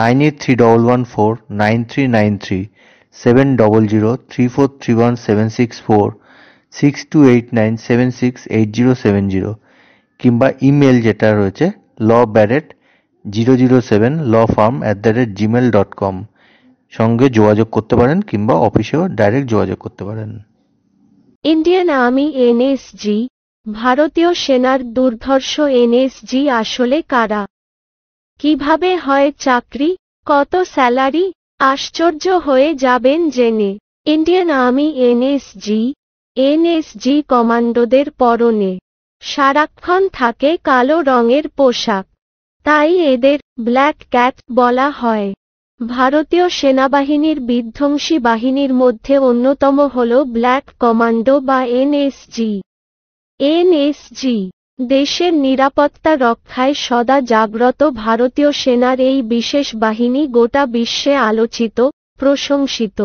nine eight three double one four nine three nine three seven double zero three four three one seven six four six two eight nine seven six eight zero seven zero কিংবা email যেটা রয়েছে law Barrett zero zero seven law firm at the rate Gmail dot com সঙ্গে যোগাযোগ করতে পারেন কিংবা অফিসেও direct যোগাযোগ করতে পারেন ইন্ডিয়ান আর্মি এনএসজি ভারতীয় সেনার দুর্ধর্ষ এনএসজি আসলে কারা কিভাবে হয় চাকরি কত স্যালারি আশ্চর্য হয়ে যাবেন জেনে ইন্ডিয়ান আর্মি এনএসজি এনএসজি কমান্ডোদের পরনে সারাক্ষণ থাকে কালো রঙের পোশাক তাই এদের ব্ল্যাক ক্যাট বলা হয় ভারতীয় সেনাবাহিনীর বিধ্বংসী বাহিনীর মধ্যে অন্যতম হল ব্ল্যাক কমান্ডো বা এনএসজি এনএসজি দেশের নিরাপত্তা রক্ষায় সদা জাগ্রত ভারতীয় সেনার এই বিশেষ বাহিনী গোটা বিশ্বে আলোচিত প্রশংসিত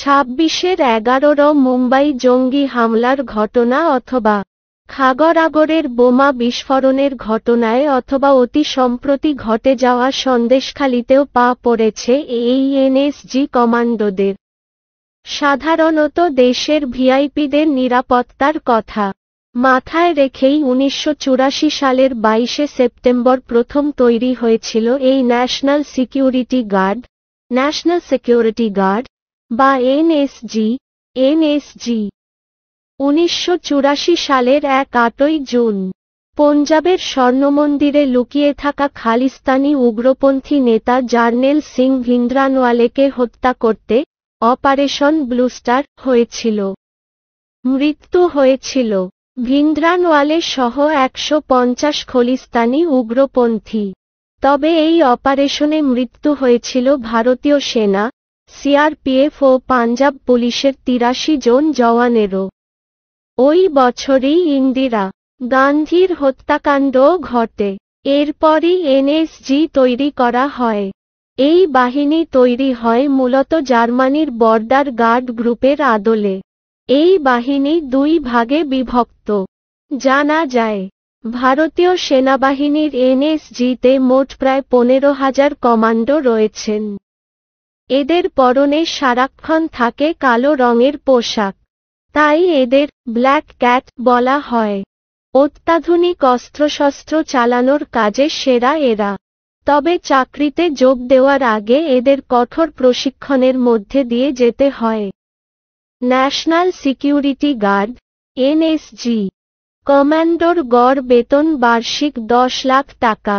ছাব্বিশের এগারোর মুম্বাই জঙ্গি হামলার ঘটনা অথবা খাগরাগরের বোমা বিস্ফোরণের ঘটনায় অথবা অতি সম্প্রতি ঘটে যাওয়া সন্দেশখালিতেও পা পড়েছে এই এনএসজি কমান্ডোদের সাধারণত দেশের ভিআইপিদের নিরাপত্তার কথা মাথায় রেখেই উনিশশো সালের বাইশে সেপ্টেম্বর প্রথম তৈরি হয়েছিল এই National Security Guard National Security Guard বা এনএসজি এনএসজি উনিশশো সালের এক আটই জুন পঞ্জাবের স্বর্ণমন্দিরে লুকিয়ে থাকা খালিস্তানি উগ্রপন্থী নেতা জার্নেল সিং ভিন্দ্রানওয়ালেকে হত্যা করতে অপারেশন ব্লুস্টার হয়েছিল মৃত্যু হয়েছিল ভিন্দ্রানওয়ালে সহ একশো পঞ্চাশ খলিস্তানি উগ্রপন্থী তবে এই অপারেশনে মৃত্যু হয়েছিল ভারতীয় সেনা সিআরপিএফ ও পাঞ্জাব পুলিশের তিরাশি জন জওয়ানেরও ওই বছরই ইন্দিরা গান্ধীর হত্যাকাণ্ড ঘটে এরপরই এনএসজি তৈরি করা হয় এই বাহিনী তৈরি হয় মূলত জার্মানির বর্ডার গার্ড গ্রুপের আদলে এই বাহিনী দুই ভাগে বিভক্ত জানা যায় ভারতীয় সেনাবাহিনীর এনএসজিতে মোট প্রায় পনেরো হাজার কমান্ডো রয়েছেন এদের পরনে সারাক্ষণ থাকে কালো রঙের পোশাক তাই এদের ব্ল্যাক ক্যাট বলা হয় অত্যাধুনিক অস্ত্রশস্ত্র চালানোর কাজে সেরা এরা তবে চাকরিতে যোগ দেওয়ার আগে এদের কঠোর প্রশিক্ষণের মধ্যে দিয়ে যেতে হয় ন্যাশনাল সিকিউরিটি গার্ড এনএসজি কমান্ডোর গড় বেতন বার্ষিক দশ লাখ টাকা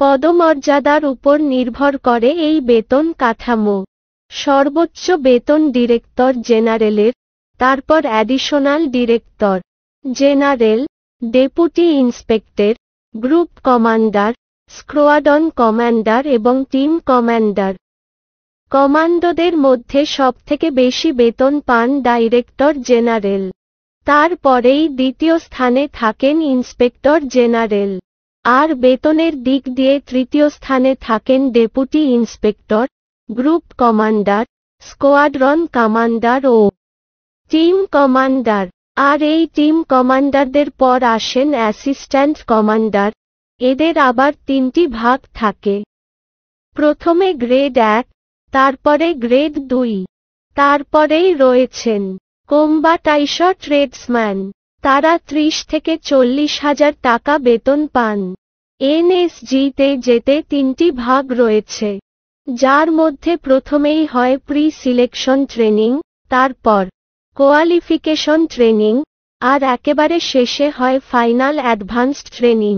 পদমর্যাদার উপর নির্ভর করে এই বেতন কাঠামো সর্বোচ্চ বেতন ডিরেক্টর জেনারেলের তারপর additional director general deputy inspector group commander squadron commander এবং টিম কমান্ডার কমান্ডোদের মধ্যে সবথেকে বেশি বেতন পান ডাইরেক্টর জেনারেল তারপরেই দ্বিতীয় স্থানে থাকেন ইন্সপেক্টর জেনারেল আর বেতনের দিক দিয়ে তৃতীয় স্থানে থাকেন deputy inspector group commander squadron commander ও টিম কমান্ডার আর এই টিম কমান্ডারদের পর আসেন অ্যাসিস্ট্যান্ট কমান্ডার এদের আবার তিনটি ভাগ থাকে প্রথমে গ্রেড এক তারপরে গ্রেড দুই তারপরেই রয়েছেন কোম্বাটাইশো ট্রেডসম্যান তারা ত্রিশ থেকে চল্লিশ হাজার টাকা বেতন পান এনএসজিতে যেতে তিনটি ভাগ রয়েছে যার মধ্যে প্রথমেই হয় প্রি সিলেকশন ট্রেনিং তারপর কোয়ালিফিকেশন ট্রেনিং আর একেবারে শেষে হয় ফাইনাল অ্যাডভান্সড ট্রেনিং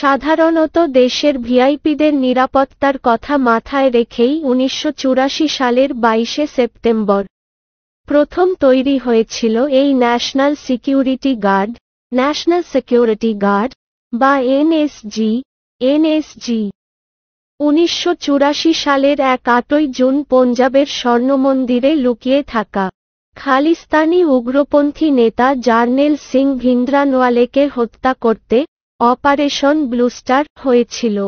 সাধারণত দেশের ভিআইপিদের নিরাপত্তার কথা মাথায় রেখেই উনিশশো সালের বাইশে সেপ্টেম্বর প্রথম তৈরি হয়েছিল এই National Security Guard National Security Guard বা এনএসজি এনএসজি উনিশশো সালের এক আটই জুন পঞ্জাবের স্বর্ণমন্দিরে লুকিয়ে থাকা খালিস্তানি উগ্রপন্থী নেতা জার্নেল সিং ভিন্দ্রানওয়ালেকে হত্যা করতে অপারেশন ব্লুস্টার হয়েছিল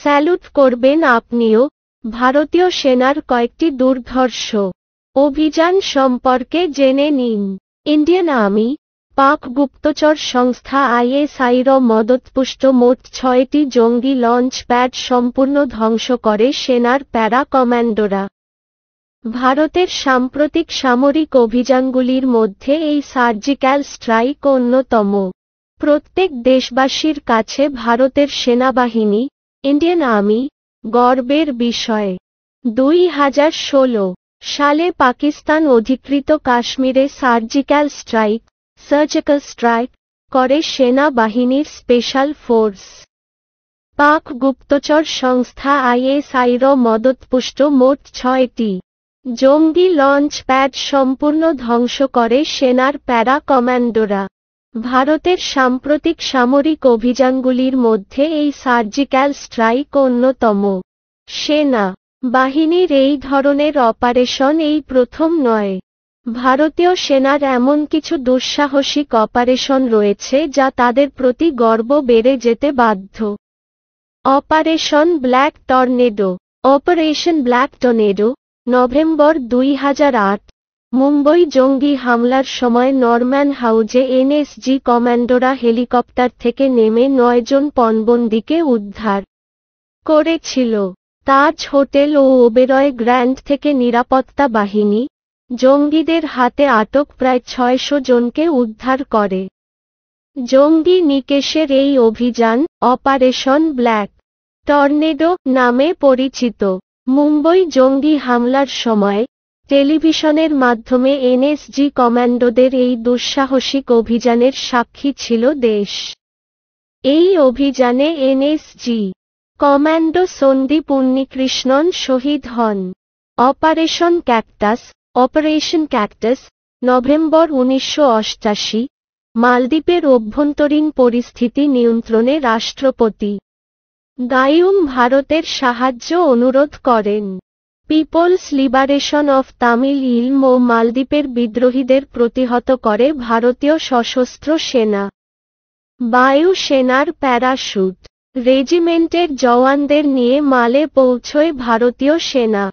স্যালুট করবেন আপনিও ভারতীয় সেনার কয়েকটি দুর্ধর্ষ অভিযান সম্পর্কে জেনে নিন ইন্ডিয়ান আর্মি পাক গুপ্তচর সংস্থা আইএসআইর মদতপুষ্ট মোট ছয়টি জঙ্গি লঞ্চ প্যাড সম্পূর্ণ ধ্বংস করে সেনার প্যারা কমান্ডোরা ভারতের সাম্প্রতিক সামরিক অভিযানগুলির মধ্যে এই সার্জিক্যাল স্ট্রাইক অন্যতম প্রত্যেক দেশবাসীর কাছে ভারতের সেনাবাহিনী ইন্ডিয়ান আর্মি গর্বের বিষয় দুই হাজার ষোলো সালে পাকিস্তান অধিকৃত কাশ্মীরে সার্জিক্যাল স্ট্রাইক সার্জিক্যাল স্ট্রাইক করে সেনাবাহিনীর স্পেশাল ফোর্স পাক গুপ্তচর সংস্থা আইএসআইর মদতপুষ্ট মোট ছয়টি জঙ্গি লঞ্চ প্যাড সম্পূর্ণ ধ্বংস করে সেনার প্যারা কমান্ডোরা ভারতের সাম্প্রতিক সামরিক অভিযানগুলির মধ্যে এই সার্জিক্যাল স্ট্রাইক অন্যতম সেনা বাহিনীর এই ধরনের অপারেশন এই প্রথম নয় ভারতীয় সেনার এমন কিছু দুঃসাহসিক অপারেশন রয়েছে যা তাদের প্রতি গর্ব বেড়ে যেতে বাধ্য Operation Black Tornado Operation Black Tornado নভেম্বর দুই মুম্বই জঙ্গি হামলার সময় নরম্যান হাউজে এনএসজি কমান্ডোরা হেলিকপ্টার থেকে নেমে নয়জন পণবন্দিকে উদ্ধার করেছিল তাজ হোটেল ও ওবেরয় গ্র্যান্ড থেকে নিরাপত্তা বাহিনী জঙ্গিদের হাতে আটক প্রায় ছয়শো জনকে উদ্ধার করে জঙ্গি নিকেশের এই অভিযান অপারেশন ব্ল্যাক টর্নেডো নামে পরিচিত মুম্বই জঙ্গি হামলার সময় টেলিভিশনের মাধ্যমে এনএসজি কমান্ডোদের এই দুঃসাহসিক অভিযানের সাক্ষী ছিল দেশ এই অভিযানে এনএসজি কমান্ডো সন্দীপ উন্নিকৃষ্ণন শহীদ হন অপারেশন ক্যাকটাস অপারেশন ক্যাকটাস নভেম্বর উনিশশো মালদ্বীপের অভ্যন্তরীণ পরিস্থিতি নিয়ন্ত্রণে রাষ্ট্রপতি গায়ুম ভারতের সাহায্য অনুরোধ করেন পিপলস লিবারেশন অফ তামিল ইলম ও মালদ্বীপের বিদ্রোহীদের প্রতিহত করে ভারতীয় সশস্ত্র সেনা বায়ু সেনার প্যারাশুট রেজিমেন্টের জওয়ানদের নিয়ে মালে পৌঁছয় ভারতীয় সেনা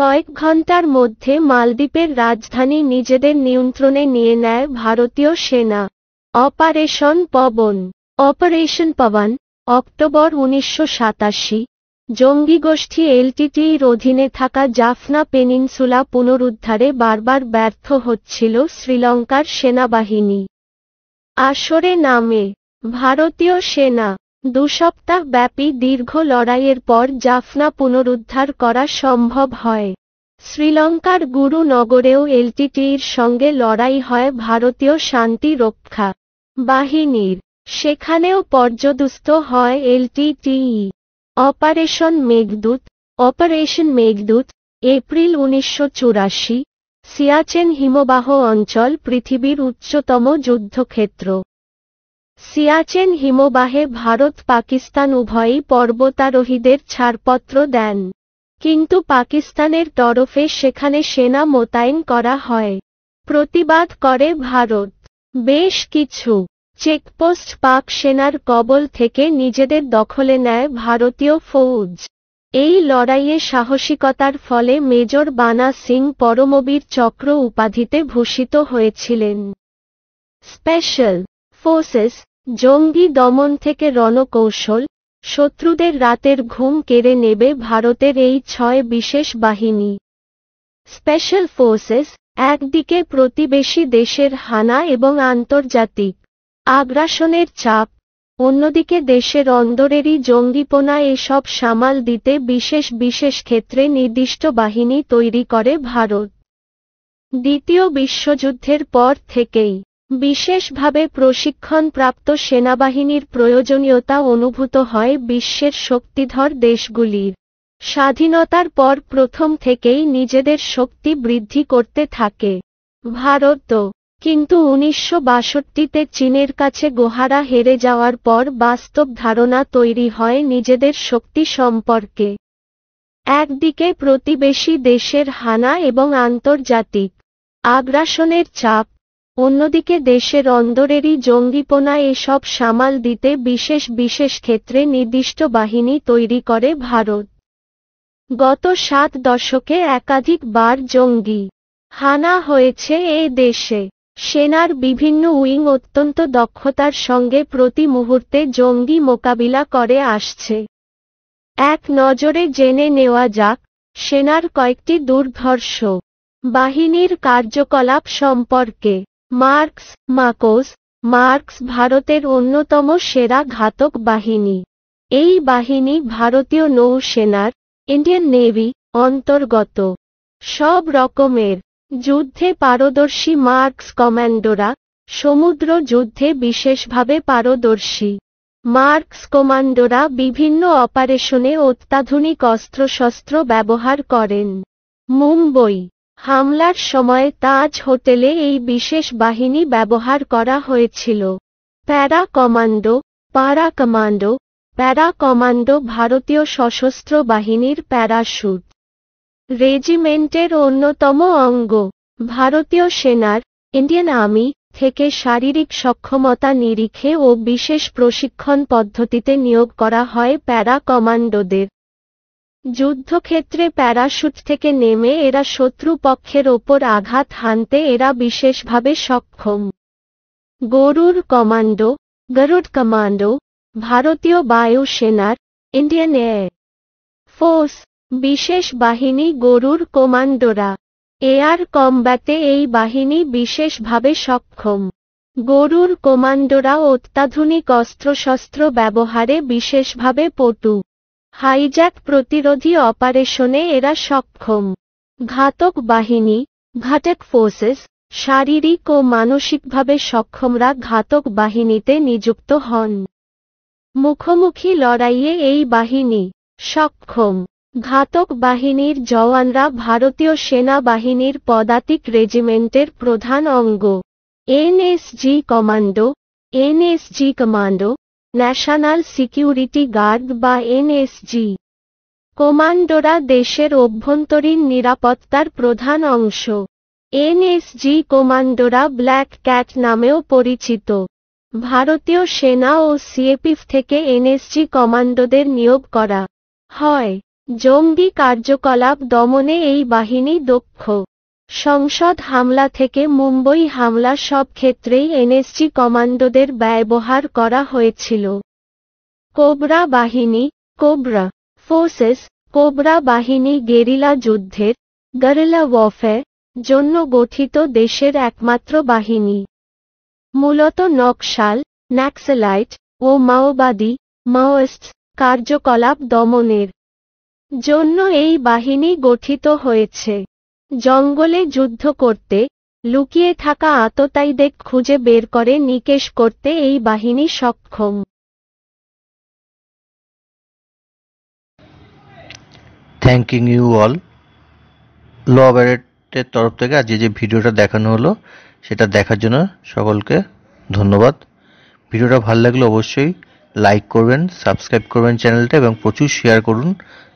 কয়েক ঘন্টার মধ্যে মালদ্বীপের রাজধানী নিজেদের নিয়ন্ত্রণে নিয়ে নেয় ভারতীয় সেনা অপারেশন পবন অপারেশন পবন অক্টোবর উনিশশো জঙ্গি গোষ্ঠী এলটিটিইর অধীনে থাকা জাফনা পেনিনসুলা পুনরুদ্ধারে বারবার ব্যর্থ হচ্ছিল শ্রীলঙ্কার সেনাবাহিনী আসরে নামে ভারতীয় সেনা দু সপ্তাহ ব্যাপী দীর্ঘ লড়াইয়ের পর জাফনা পুনরুদ্ধার করা সম্ভব হয় শ্রীলঙ্কার গুরু নগরেও এলটিটির সঙ্গে লড়াই হয় ভারতীয় শান্তি রক্ষা বাহিনীর সেখানেও পর্যদুস্ত হয় LTTE Operation Meghdoot Operation Meghdoot এপ্রিল উনিশশো চুরাশি সিয়াচেন হিমবাহ অঞ্চল পৃথিবীর উচ্চতম যুদ্ধক্ষেত্র সিয়াচেন হিমবাহে ভারত পাকিস্তান উভয়ই পর্বতারোহীদের ছাড়পত্র দেন কিন্তু পাকিস্তানের তরফে সেখানে সেনা মোতায়েন করা হয় প্রতিবাদ করে ভারত বেশ কিছু চেকপোস্ট পাক সেনার কবল থেকে নিজেদের দখলে নেয় ভারতীয় ফৌজ এই লড়াইয়ে সাহসিকতার ফলে মেজর বানা সিং পরমবীর চক্র উপাধিতে ভূষিত হয়েছিলেন স্পেশাল ফোর্সেস জঙ্গি দমন থেকে রণকৌশল শত্রুদের রাতের ঘুম কেড়ে নেবে ভারতের এই ছয় বিশেষ বাহিনী স্পেশাল ফোর্সেস একদিকে প্রতিবেশী দেশের হানা এবং আন্তর্জাতিক আগ্রাসনের চাপ অন্যদিকে দেশের অন্দরেরই জঙ্গিপোনা এসব সামাল দিতে বিশেষ বিশেষ ক্ষেত্রে নির্দিষ্ট বাহিনী তৈরি করে ভারত দ্বিতীয় বিশ্বযুদ্ধের পর থেকেই বিশেষভাবে প্রশিক্ষণপ্রাপ্ত সেনাবাহিনীর প্রয়োজনীয়তা অনুভূত হয় বিশ্বের শক্তিধর দেশগুলির স্বাধীনতার পর প্রথম থেকেই নিজেদের শক্তি বৃদ্ধি করতে থাকে ভারত কিন্তু উনিশশো বাষট্টিতে চীনের কাছে গোহারা হেরে যাওয়ার পর বাস্তব ধারণা তৈরি হয় নিজেদের শক্তি সম্পর্কে একদিকে প্রতিবেশী দেশের হানা এবং আন্তর্জাতিক আগ্রাসনের চাপ অন্যদিকে দেশের অন্দরেরই জঙ্গিপনা এসব সামাল দিতে বিশেষ বিশেষ ক্ষেত্রে নির্দিষ্ট বাহিনী তৈরি করে ভারত গত সাত দশকে একাধিক বার জঙ্গি হানা হয়েছে এ দেশে সেনার বিভিন্ন উইং অত্যন্ত দক্ষতার সঙ্গে প্রতি মুহূর্তে জঙ্গি মোকাবিলা করে আসছে এক নজরে জেনে নেওয়া যাক সেনার কয়েকটি দুর্ধর্ষ বাহিনীর কার্যকলাপ সম্পর্কে মার্কস মাকোস মার্কস ভারতের অন্যতম সেরা ঘাতক বাহিনী এই বাহিনী ভারতীয় নৌসেনার ইন্ডিয়ান নেভি অন্তর্গত সব রকমের যুদ্ধে পারদর্শী মার্কস কমান্ডোরা সমুদ্র যুদ্ধে বিশেষভাবে পারদর্শী মার্কস কমান্ডোরা বিভিন্ন অপারেশনে অত্যাধুনিক অস্ত্রশস্ত্র ব্যবহার করেন মুম্বই হামলার সময় তাজ হোটেলে এই বিশেষ বাহিনী ব্যবহার করা হয়েছিল প্যারা কমান্ডো পারা কমান্ডো প্যারা কমান্ডো ভারতীয় সশস্ত্র বাহিনীর প্যারাশুট রেজিমেন্টের অন্যতম অঙ্গ ভারতীয় সেনার ইন্ডিয়ান আর্মি থেকে শারীরিক সক্ষমতা নিরিখে ও বিশেষ প্রশিক্ষণ পদ্ধতিতে নিয়োগ করা হয় প্যারা কমান্ডোদের যুদ্ধক্ষেত্রে প্যারাশুট থেকে নেমে এরা শত্রুপক্ষের ওপর আঘাত হানতে এরা বিশেষভাবে সক্ষম গরুর কমান্ডো গরুড কমান্ডো ভারতীয় বায়ুসেনার ইন্ডিয়ান এয়ার ফোর্স বিশেষ বাহিনী গরুর কমান্ডোরা এয়ার কমব্যাটে এই বাহিনী বিশেষভাবে সক্ষম গরুর কমান্ডোরা অত্যাধুনিক অস্ত্রশস্ত্র ব্যবহারে বিশেষভাবে পটু হাইজ্যাক প্রতিরোধী অপারেশনে এরা সক্ষম ঘাতক বাহিনী ঘাটেক ফোর্সেস শারীরিক ও মানসিকভাবে সক্ষমরা ঘাতক বাহিনীতে নিযুক্ত হন মুখোমুখি লড়াইয়ে এই বাহিনী সক্ষম ঘাতক বাহিনীর জওয়ানরা ভারতীয় সেনাবাহিনীর পদাতিক রেজিমেন্টের প্রধান অঙ্গ NSG commando NSG commando National Security Guard বা এনএসজি কমান্ডোরা দেশের অভ্যন্তরীণ নিরাপত্তার প্রধান অংশ এনএসজি কমান্ডোরা ব্ল্যাক ক্যাট নামেও পরিচিত ভারতীয় সেনা ও সিএপিএফ থেকে এনএসজি কমান্ডোদের নিয়োগ করা হয় জঙ্গি কার্যকলাপ দমনে এই বাহিনী দক্ষ সংসদ হামলা থেকে মুম্বই হামলা সব ক্ষেত্রেই এনএসজি কমান্ডোদের ব্যবহার করা হয়েছিল কোবরা বাহিনী কোবরা ফোর্সেস কোবরা বাহিনী গেরিলা যুদ্ধের গেরিলা ওয়ফের জন্য গঠিত দেশের একমাত্র বাহিনী মূলত নকশাল ন্যাক্সেলাইট ও মাওবাদী মাওয়েস্ট কার্যকলাপ দমনের জন্য এই বাহিনী গঠিত হয়েছে জঙ্গলে যুদ্ধ করতে লুকিয়ে থাকা আততাইদের খুঁজে বের করে নিকেশ করতে এই বাহিনী সক্ষম থ্যাংকিং ইউ অল ল ব্যারেটের তরফ থেকে আজ যে ভিডিওটা দেখানো হলো সেটা দেখার জন্য সকলকে ধন্যবাদ ভিডিওটা ভালো লাগলে অবশ্যই লাইক করবেন সাবস্ক্রাইব করবেন চ্যানেলটা এবং প্রচুর শেয়ার করুন